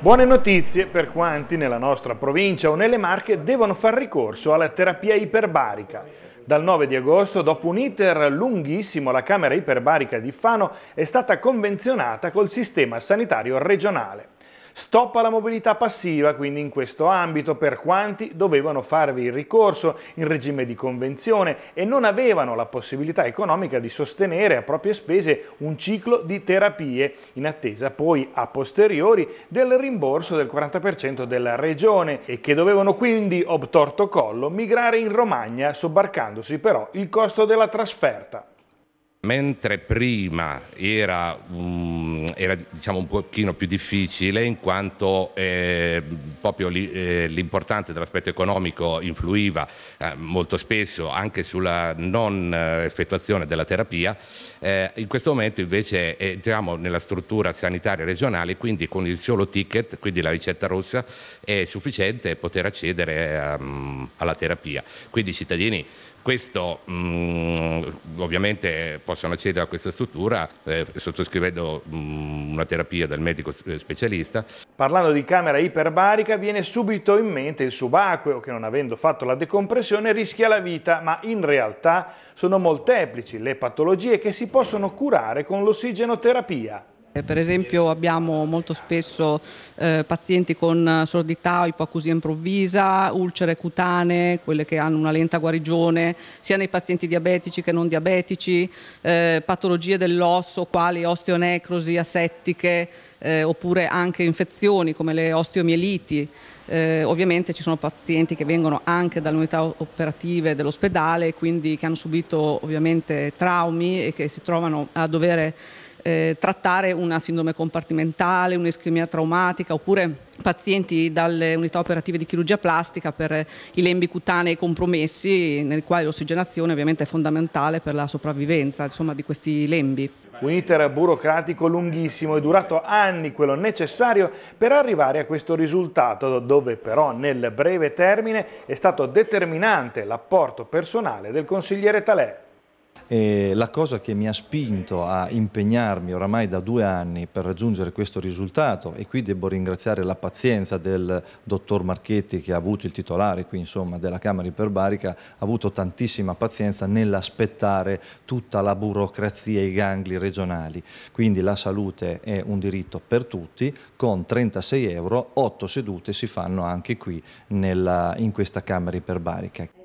Buone notizie per quanti nella nostra provincia o nelle Marche devono far ricorso alla terapia iperbarica. Dal 9 di agosto, dopo un iter lunghissimo, la Camera iperbarica di Fano è stata convenzionata col Sistema Sanitario Regionale. Stop alla mobilità passiva quindi in questo ambito per quanti dovevano farvi il ricorso in regime di convenzione e non avevano la possibilità economica di sostenere a proprie spese un ciclo di terapie in attesa poi a posteriori del rimborso del 40% della regione e che dovevano quindi obtorto collo migrare in Romagna sobbarcandosi però il costo della trasferta. Mentre prima era un era diciamo, un pochino più difficile in quanto eh, proprio li, eh, l'importanza dell'aspetto economico influiva eh, molto spesso anche sulla non eh, effettuazione della terapia. Eh, in questo momento invece eh, entriamo nella struttura sanitaria regionale, quindi con il solo ticket, quindi la ricetta rossa, è sufficiente poter accedere ehm, alla terapia. Quindi i cittadini questo mh, mm, ovviamente possono accedere a questa struttura eh, sottoscrivendo mh, mm, una terapia dal medico eh, specialista. Parlando di camera iperbarica viene subito in mente il subacqueo che non avendo fatto la decompressione rischia la vita, ma in realtà sono molteplici le patologie che si possono curare con l'ossigenoterapia. Eh, per esempio abbiamo molto spesso eh, pazienti con eh, sordità o ipoacusia improvvisa, ulcere cutanee, quelle che hanno una lenta guarigione, sia nei pazienti diabetici che non diabetici, eh, patologie dell'osso quali osteonecrosi, asettiche, eh, oppure anche infezioni come le osteomieliti. Eh, ovviamente ci sono pazienti che vengono anche dalle unità operative dell'ospedale, quindi che hanno subito ovviamente traumi e che si trovano a dovere eh, trattare una sindrome compartimentale, un'ischemia traumatica oppure pazienti dalle unità operative di chirurgia plastica per eh, i lembi cutanei compromessi, nel quale l'ossigenazione ovviamente è fondamentale per la sopravvivenza insomma, di questi lembi. Un iter burocratico lunghissimo è durato anni quello necessario per arrivare a questo risultato, dove però nel breve termine è stato determinante l'apporto personale del consigliere Talè. E la cosa che mi ha spinto a impegnarmi oramai da due anni per raggiungere questo risultato, e qui devo ringraziare la pazienza del dottor Marchetti che ha avuto il titolare qui, insomma, della Camera Iperbarica, ha avuto tantissima pazienza nell'aspettare tutta la burocrazia e i gangli regionali. Quindi la salute è un diritto per tutti, con 36 euro 8 sedute si fanno anche qui nella, in questa Camera Iperbarica.